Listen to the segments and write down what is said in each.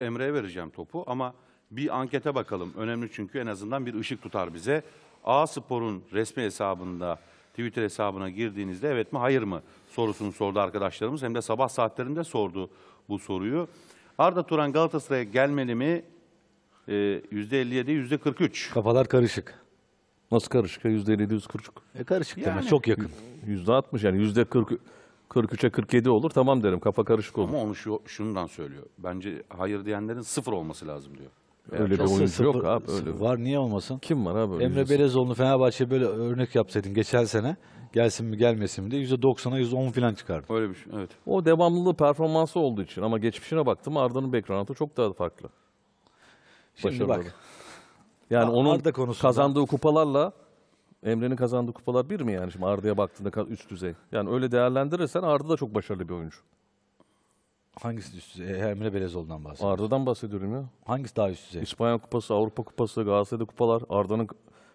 Emre'ye vereceğim topu ama bir ankete bakalım. Önemli çünkü en azından bir ışık tutar bize. A Spor'un resmi hesabında Twitter hesabına girdiğinizde evet mi hayır mı sorusunu sordu arkadaşlarımız. Hem de sabah saatlerinde sordu bu soruyu. Arda Turan Galatasaray'a gelmeli mi? Ee, %57, %43. Kafalar karışık. Nasıl karışık? %57, %43. E karışık yani. demek. Çok yakın. %60 yani %40. 43'e 47 olur tamam derim kafa karışık olur. Ama onu şu, şundan söylüyor. Bence hayır diyenlerin sıfır olması lazım diyor. Öyle bir oyuncu sıfır, yok abi. Öyle. Var niye olmasın? Kim var abi? Öyle Emre Belezoğlu'nu Fenerbahçe böyle örnek yapsaydın geçen sene gelsin mi gelmesin mi de %90'a %10 falan çıkardı. Öyle bir şey evet. O devamlılığı performansı olduğu için ama geçmişine baktım Arda'nın background'u çok daha farklı. Şimdi Başarılı. bak. Yani onun konusunda... kazandığı kupalarla Emre'nin kazandığı kupalar bir mi yani şimdi Arda'ya baktığında üst düzey? Yani öyle değerlendirirsen Arda da çok başarılı bir oyuncu. Hangisi üst düzey? E, Emre Belezoğlu'ndan bahsediyorum. Arda'dan bahsediyorum ya. Hangisi daha üst düzey? İspanya Kupası, Avrupa Kupası, Galatasaray'da kupalar. Arda'nın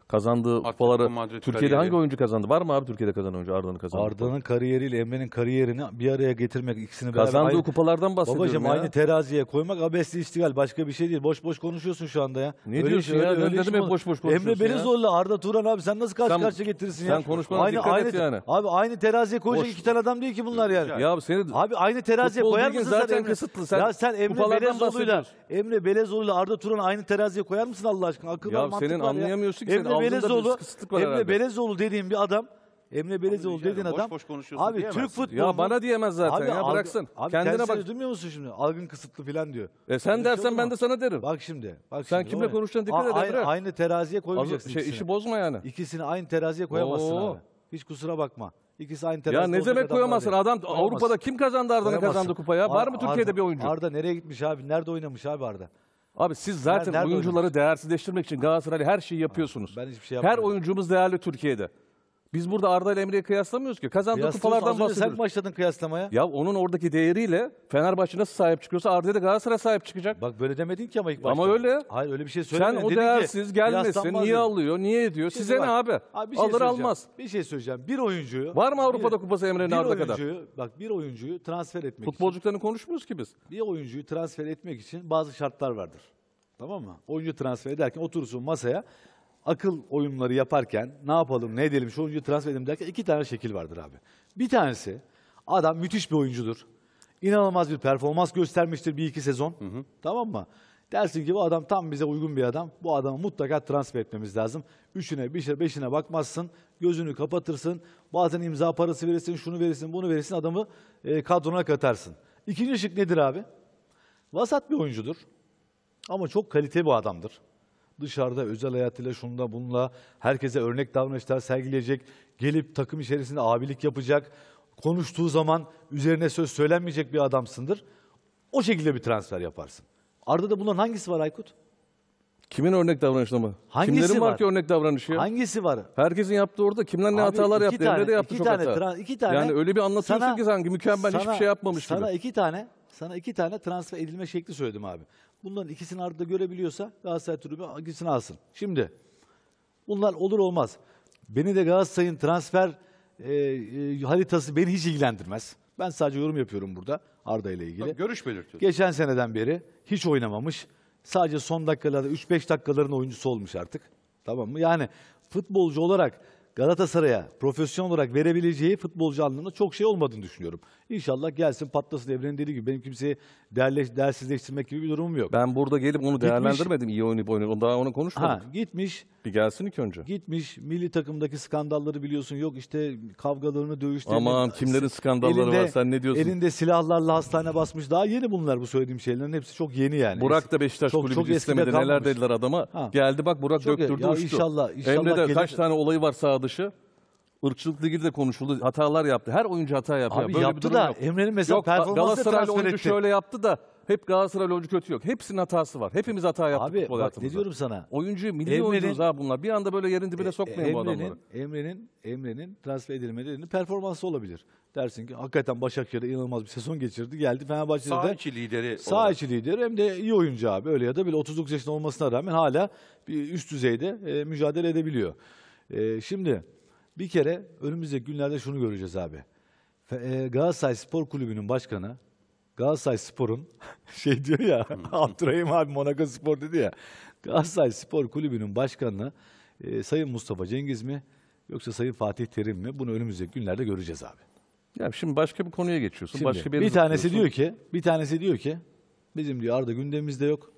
kazandığı Atletico kupaları Madrid Türkiye'de kariyeri. hangi oyuncu kazandı? Var mı abi Türkiye'de kazanan oyuncu Arda'nın kazandığı? Arda'nın kariyeriyle Emre'nin kariyerini bir araya getirmek ikisini beraber kazandığı aynı, kupalardan bahsediyorum Babacığım ya. aynı teraziye koymak abesli istigal başka bir şey değil. Boş boş konuşuyorsun şu anda ya. Ne öyle diyorsun şey, ya? Öyle, öyle demek şey boş boş konuşuyorsun Emre beni zorla Arda Turan abi sen nasıl karşı karşıya getirirsin sen ya? Sen konuşmana aynı, dikkat aynı, et yani. Abi aynı teraziye koyacak boş. iki tane adam değil ki bunlar yani. Ya abi seni Abi aynı teraziye koyar mısın zaten sen kısıtlı. Sen ya sen Emre Belezoğlu'yla Emre Belezoğlu'yla Arda Turan aynı teraziye koyar mısın Allah aşkına? Akıl ya senin anlayamıyorsun ki sen Emre Ağzında Belezoğlu, bir Emre Belezoğlu dediğin bir adam, Emre Belezoğlu rica dediğin ederim, boş adam. boş konuşuyorsun abi diyemezsin. Türk futbolu Ya bana diyemez zaten ya bıraksın. Abi Kendine bak. duymuyor musun şimdi? Algın kısıtlı falan diyor. E sen dersen ben de sana derim. Bak şimdi. Bak Sen kimle o ne? konuştuğuna dikkat et Aynı, aynı teraziye Az- koymayacaksın şey, ikisini. işi bozma yani. İkisini aynı teraziye koyamazsın Oo. abi. Hiç kusura bakma. İkisi aynı terazide Ya ne olacak demek koyamazsın? Adam Koyamazsın. Avrupa'da kim kazandı Arda'nın Koyamazsın. kazandı kupaya? Var mı Türkiye'de bir oyuncu? Arda nereye gitmiş abi? Nerede oynamış abi Arda? Abi siz zaten oyuncuları nerede oyuncuları değersizleştirmek için Galatasaray her şeyi yapıyorsunuz. Ben hiçbir şey Her oyuncumuz değerli Türkiye'de. Biz burada Arda ile Emre'yi kıyaslamıyoruz ki. Kazandığı kupalardan bahsediyoruz. Sen başladın kıyaslamaya. Ya onun oradaki değeriyle Fenerbahçe nasıl sahip çıkıyorsa Arda'ya da Galatasaray sahip çıkacak. Bak böyle demedin ki ama ilk başta. Ama öyle. Hayır öyle bir şey söylemedin. Sen o Dedin değersiz ki, gelmesin, niye alıyor, niye ediyor? Şimdi Size ne abi? abi bir şey Alır almaz. Bir şey söyleyeceğim. Bir oyuncuyu... Var mı Avrupa'da bir, kupası Emre'nin Arda kadar? Bak bir oyuncuyu transfer etmek Futbolcuklarını konuşmuyoruz ki biz. Bir oyuncuyu transfer etmek için bazı şartlar vardır. Tamam mı? Oyuncu transfer ederken oturursun masaya akıl oyunları yaparken ne yapalım, ne edelim, şu oyuncuyu transfer edelim derken iki tane şekil vardır abi. Bir tanesi adam müthiş bir oyuncudur. İnanılmaz bir performans göstermiştir bir iki sezon. Hı hı. Tamam mı? Dersin ki bu adam tam bize uygun bir adam. Bu adamı mutlaka transfer etmemiz lazım. Üçüne, beşine, beşine bakmazsın. Gözünü kapatırsın. Bazen imza parası verirsin, şunu verirsin, bunu verirsin. Adamı e, kadrona katarsın. İkinci şık nedir abi? Vasat bir oyuncudur. Ama çok kaliteli bir adamdır dışarıda özel hayatıyla şunda bununla herkese örnek davranışlar sergileyecek. Gelip takım içerisinde abilik yapacak. Konuştuğu zaman üzerine söz söylenmeyecek bir adamsındır. O şekilde bir transfer yaparsın. Arda da bunların hangisi var Aykut? Kimin örnek davranışı mı? Hangisi Kimlerin var? ki örnek davranışı? Hangisi var? Herkesin yaptığı orada kimler ne Abi hatalar yaptı, tane- evlere yaptı iki çok tane hata. tran- iki tane- yani öyle bir anlatıyorsun Sana- ki sanki mükemmel hiçbir şey yapmamış sana gibi. iki tane sana iki tane transfer edilme şekli söyledim abi. Bunların ikisini arada görebiliyorsa Galatasaray tribünü ikisini alsın. Şimdi bunlar olur olmaz. Beni de Galatasaray'ın transfer e, e, haritası beni hiç ilgilendirmez. Ben sadece yorum yapıyorum burada Arda ile ilgili. Bak, görüş belirtiyorsun. Geçen seneden beri hiç oynamamış. Sadece son dakikalarda 3-5 dakikaların oyuncusu olmuş artık. Tamam mı? Yani futbolcu olarak Galatasaray'a profesyonel olarak verebileceği futbolcu anlamında çok şey olmadığını düşünüyorum. İnşallah gelsin patlasın Evren'in dediği gibi. Benim kimseyi derleş, dersizleştirmek gibi bir durumum yok. Ben burada gelip onu değerlendirmedim. iyi oynayıp oynayıp. Daha onu konuşmadık. Ha, gitmiş. Bir gelsin ilk önce. Gitmiş. Milli takımdaki skandalları biliyorsun. Yok işte kavgalarını, dövüşlerini. Aman kimlerin skandalları elinde, var sen ne diyorsun? Elinde silahlarla hastane basmış. Daha yeni bunlar bu söylediğim şeylerin. Hepsi çok yeni yani. Burak da Beşiktaş çok, kulübü çok istemedi. Neler dediler adama. Ha. Geldi bak Burak çok döktürdü ya, uçtu. İnşallah, inşallah Emre'de gelir. kaç tane olayı var sahada dışı ırkçılıkla ilgili de konuşuldu. Hatalar yaptı. Her oyuncu hata yapıyor. Abi Böyle yaptı bir durum da yok. Emre'nin mesela Yok, performansı transfer oyuncu etti. şöyle yaptı da hep Galatasaraylı oyuncu kötü yok. Hepsinin hatası var. Hepimiz hata yaptık Abi futbol bak ne diyorum sana. Oyuncu, milli Emre'nin- oyuncuyuz bunlar. Bir anda böyle yerin dibine e, sokmayın bu adamları. Emre'nin, Emre'nin, transfer edilme performansı olabilir. Dersin ki hakikaten Başakşehir'de inanılmaz bir sezon geçirdi. Geldi Fenerbahçe'de Sağ de içi lideri. sağ olarak. içi lideri hem de iyi oyuncu abi. Öyle ya da böyle 39 yaşında olmasına rağmen hala bir üst düzeyde e, mücadele edebiliyor. E, şimdi bir kere önümüzdeki günlerde şunu göreceğiz abi. E, Galatasaray Spor Kulübü'nün başkanı Galatasaray Spor'un şey diyor ya Abdurrahim abi Monaco Spor dedi ya Galatasaray Spor Kulübü'nün başkanını e, Sayın Mustafa Cengiz mi yoksa Sayın Fatih Terim mi bunu önümüzdeki günlerde göreceğiz abi. Ya şimdi başka bir konuya geçiyorsun. Şimdi, başka bir, bir tanesi diyor ki, bir tanesi diyor ki bizim diyor Arda gündemimizde yok.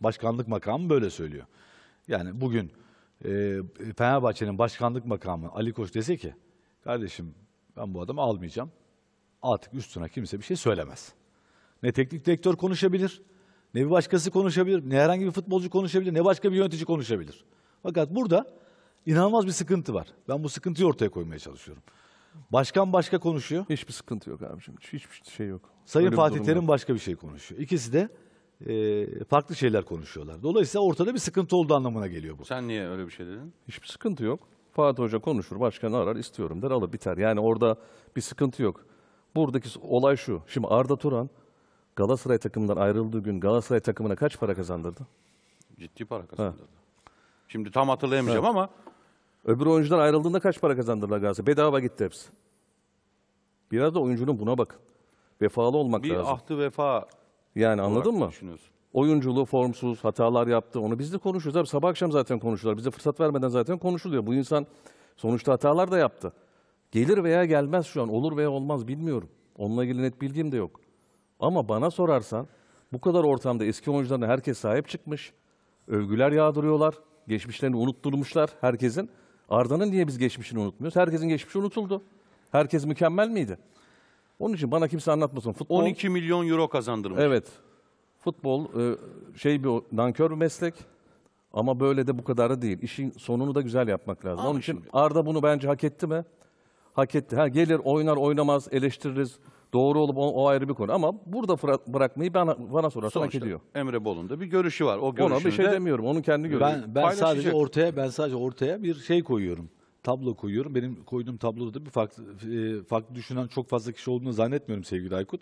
Başkanlık makamı böyle söylüyor. Yani bugün e, Fenerbahçe'nin başkanlık makamı Ali Koç dese ki kardeşim ben bu adamı almayacağım. Artık üstüne kimse bir şey söylemez. Ne teknik direktör konuşabilir, ne bir başkası konuşabilir, ne herhangi bir futbolcu konuşabilir, ne başka bir yönetici konuşabilir. Fakat burada inanılmaz bir sıkıntı var. Ben bu sıkıntıyı ortaya koymaya çalışıyorum. Başkan başka konuşuyor. Hiçbir sıkıntı yok abicim. Hiçbir şey yok. Sayın Öyle Fatih Terim başka bir şey konuşuyor. İkisi de e, farklı şeyler konuşuyorlar. Dolayısıyla ortada bir sıkıntı olduğu anlamına geliyor bu. Sen niye öyle bir şey dedin? Hiçbir sıkıntı yok. Fatih Hoca konuşur, başkanı arar, istiyorum der, alır biter. Yani orada bir sıkıntı yok. Buradaki olay şu. Şimdi Arda Turan Galatasaray takımından ayrıldığı gün Galatasaray takımına kaç para kazandırdı? Ciddi para kazandırdı. Ha. Şimdi tam hatırlayamayacağım ha. ama öbür oyuncular ayrıldığında kaç para kazandırdılar Galatasaray? Bedava gitti hepsi. Biraz da oyuncunun buna bakın. Vefalı olmak bir lazım. Bir ahtı vefa yani anladın mı? Düşünüyorsun. Oyunculuğu formsuz, hatalar yaptı. Onu biz de konuşuyoruz abi. Sabah akşam zaten konuşuyorlar. Bize fırsat vermeden zaten konuşuluyor. Bu insan sonuçta hatalar da yaptı. Gelir veya gelmez şu an. Olur veya olmaz bilmiyorum. Onunla ilgili net bilgim de yok. Ama bana sorarsan bu kadar ortamda eski oyuncularına herkes sahip çıkmış. Övgüler yağdırıyorlar. Geçmişlerini unutturmuşlar herkesin. Arda'nın niye biz geçmişini unutmuyoruz? Herkesin geçmişi unutuldu. Herkes mükemmel miydi? Onun için bana kimse anlatmasın. Futbol, 12 milyon euro kazandırmış. Evet. Futbol e, şey bir nankör bir meslek. Ama böyle de bu kadarı değil. İşin sonunu da güzel yapmak lazım. Abi Onun için Arda bunu bence hak etti mi? Hak etti. Ha gelir oynar oynamaz eleştiririz. Doğru olup o, o ayrı bir konu. Ama burada fırat, bırakmayı bana, bana sorarsan Sonuçta, hak ediyor. Emre Bolun'da bir görüşü var. O Ona bir şey demiyorum. Onun kendi görüşü. Ben, ben sadece ortaya ben sadece ortaya bir şey koyuyorum tablo koyuyorum. Benim koyduğum tabloda da bir farklı, e, farklı düşünen çok fazla kişi olduğunu zannetmiyorum sevgili Aykut.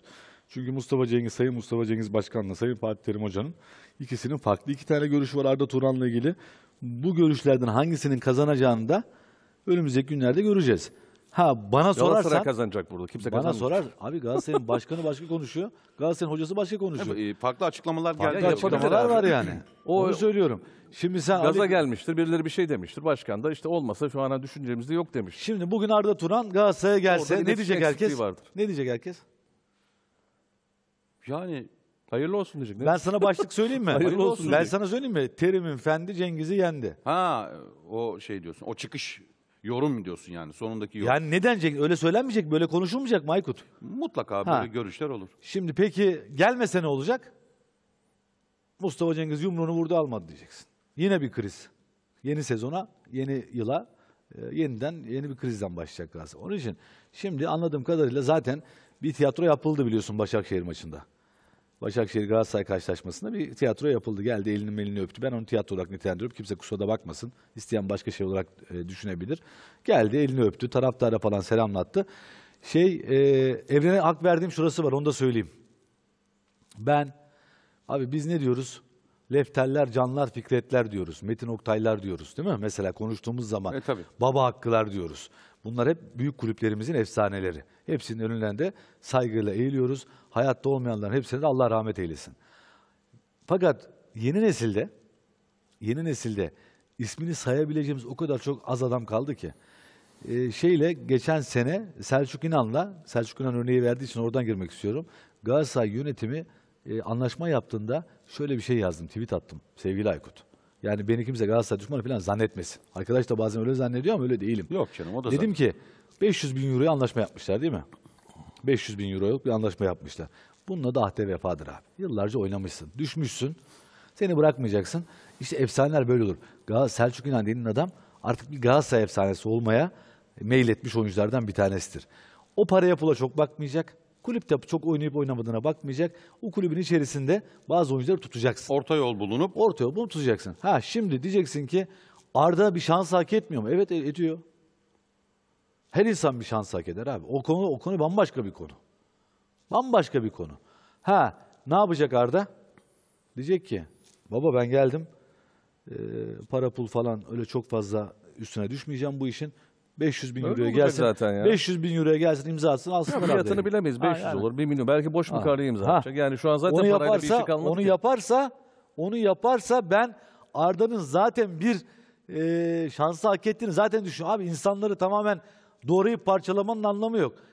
Çünkü Mustafa Cengiz, Sayın Mustafa Cengiz Başkan'la Sayın Fatih Terim Hoca'nın ikisinin farklı iki tane görüşü var Arda Turan'la ilgili. Bu görüşlerden hangisinin kazanacağını da önümüzdeki günlerde göreceğiz. Ha bana Galatasaray sorarsan kazanacak burada. Kimse bana kazanmıyor. sorar abi Galatasaray'ın başkanı başka konuşuyor. Galatasaray'ın hocası başka konuşuyor. Tabii, e, farklı açıklamalar geldi. Farklı yapabilir açıklamalar var yani. O- Onu söylüyorum. Şimdi sen Gaza Ali- gelmiştir, birileri bir şey demiştir. Başkan da işte olmasa şu ana düşüncemizde yok demiş. Şimdi bugün Arda Turan Galatasaray'a gelse ne diyecek herkes? vardır. Ne diyecek herkes? Yani hayırlı olsun diyecek. Ben sana başlık söyleyeyim mi? Hayırlı olsun Ben diye. sana söyleyeyim mi? Terim'in Fendi Cengiz'i yendi. Ha o şey diyorsun. O çıkış Yorum diyorsun yani sonundaki yorum. Yani ne denecek? Öyle söylenmeyecek, böyle konuşulmayacak mı Aykut? Mutlaka Ha. böyle görüşler olur. Şimdi peki gelmese ne olacak? Mustafa Cengiz yumruğunu vurdu almadı diyeceksin. Yine bir kriz. Yeni sezona, yeni yıla e, yeniden yeni bir krizden başlayacak Galatasaray. Onun için şimdi anladığım kadarıyla zaten bir tiyatro yapıldı biliyorsun Başakşehir maçında. Başakşehir Galatasaray karşılaşmasında bir tiyatro yapıldı. Geldi elinin elini öptü. Ben onu tiyatro olarak nitelendiriyorum. Kimse kusura da bakmasın. İsteyen başka şey olarak e, düşünebilir. Geldi elini öptü. Taraftara falan selamlattı. Şey e, Evren'e hak verdiğim şurası var onu da söyleyeyim. Ben abi biz ne diyoruz? Lefteller, canlar, fikretler diyoruz. Metin Oktaylar diyoruz değil mi? Mesela konuştuğumuz zaman. E, Baba hakkılar diyoruz. Bunlar hep büyük kulüplerimizin efsaneleri. Hepsinin önünden de saygıyla eğiliyoruz. Hayatta olmayanların hepsine de Allah rahmet eylesin. Fakat yeni nesilde yeni nesilde ismini sayabileceğimiz o kadar çok az adam kaldı ki. Ee, şeyle geçen sene Selçuk İnan'la, Selçuk İnan örneği verdiği için oradan girmek istiyorum. Galatasaray yönetimi e, anlaşma yaptığında şöyle bir şey yazdım, tweet attım sevgili Aykut. Yani beni kimse Galatasaray düşmanı falan zannetmesin. Arkadaş da bazen öyle zannediyor ama öyle değilim. Yok canım o da Dedim ki 500 bin euroya anlaşma yapmışlar değil mi? 500 bin euroluk bir anlaşma yapmışlar. Bununla da ahde vefadır abi. Yıllarca oynamışsın, düşmüşsün. Seni bırakmayacaksın. İşte efsaneler böyle olur. Gal Selçuk İnan dediğin adam artık bir Galatasaray efsanesi olmaya meyletmiş oyunculardan bir tanesidir. O paraya pula çok bakmayacak. Kulüpte çok oynayıp oynamadığına bakmayacak. O kulübün içerisinde bazı oyuncuları tutacaksın. Orta yol bulunup. Orta yol bulunup tutacaksın. Ha şimdi diyeceksin ki Arda bir şans hak etmiyor mu? Evet e, ediyor. Her insan bir şans hak eder abi. O konu o konu bambaşka bir konu. Bambaşka bir konu. Ha ne yapacak Arda? Diyecek ki baba ben geldim. Ee, para pul falan öyle çok fazla üstüne düşmeyeceğim bu işin. 500 bin euroya olacak gelsin. zaten ya. 500 bin euroya gelsin imza atsın alsınlar abi. Fiyatını bilemeyiz. 500 aynen. olur, 1 milyon. Belki boş mukareye imza Ha. atacak. Yani şu an zaten Onu parayla bir şey kalmadı onu ki. yaparsa, onu yaparsa ben Arda'nın zaten bir e, şansı hak ettiğini zaten düşünüyorum. Abi insanları tamamen doğrayıp parçalamanın anlamı yok.